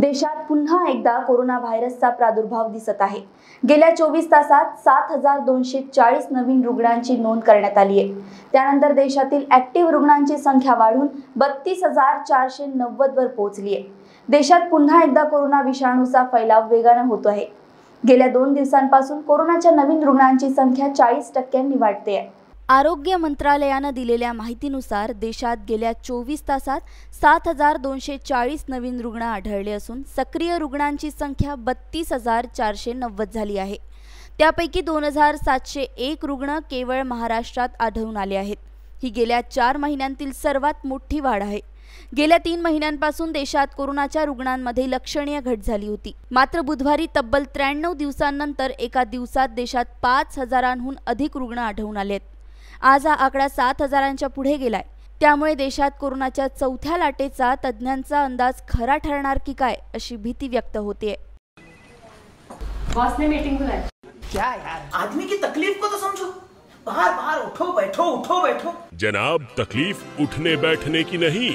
देशात पुन्हा एकदा कोरोना व्हायरसचा प्रादुर्भाव दिसत आहे गेल्या चोवीस तासात सात हजार दोनशे चाळीस नवीन रुग्णांची नोंद करण्यात आली आहे त्यानंतर देशातील ऍक्टिव्ह रुग्णांची संख्या वाढून बत्तीस हजार चारशे नव्वद वर पोहोचली आहे देशात पुन्हा एकदा कोरोना विषाणूचा फैलाव वेगानं होतो आहे गेल्या दोन दिवसांपासून कोरोनाच्या नवीन रुग्णांची संख्या चाळीस टक्क्यांनी वाढते आहे आरोग्य मंत्रालयानं दिलेल्या माहितीनुसार देशात गेल्या चोवीस तासात सात हजार दोनशे चाळीस नवीन रुग्ण आढळले असून सक्रिय रुग्णांची संख्या बत्तीस हजार चारशे नव्वद झाली आहे त्यापैकी दोन हजार सातशे एक रुग्ण केवळ महाराष्ट्रात आढळून आले आहेत ही गेल्या चार महिन्यांतील सर्वात मोठी वाढ आहे गेल्या तीन महिन्यांपासून देशात कोरोनाच्या रुग्णांमध्ये लक्षणीय घट झाली होती मात्र बुधवारी तब्बल त्र्याण्णव दिवसांनंतर एका दिवसात देशात पाच हजारांहून अधिक रुग्ण आढळून आले आहेत आज हा आकडा सात हजारांच्या पुढे गेलाय त्यामुळे देशात कोरोनाच्या चौथ्या लाटेचा तज्ज्ञांचा अंदाज खरा ठरणार की काय अशी भीती व्यक्त होते जनाब तकलीफ उठने बैठने की नहीं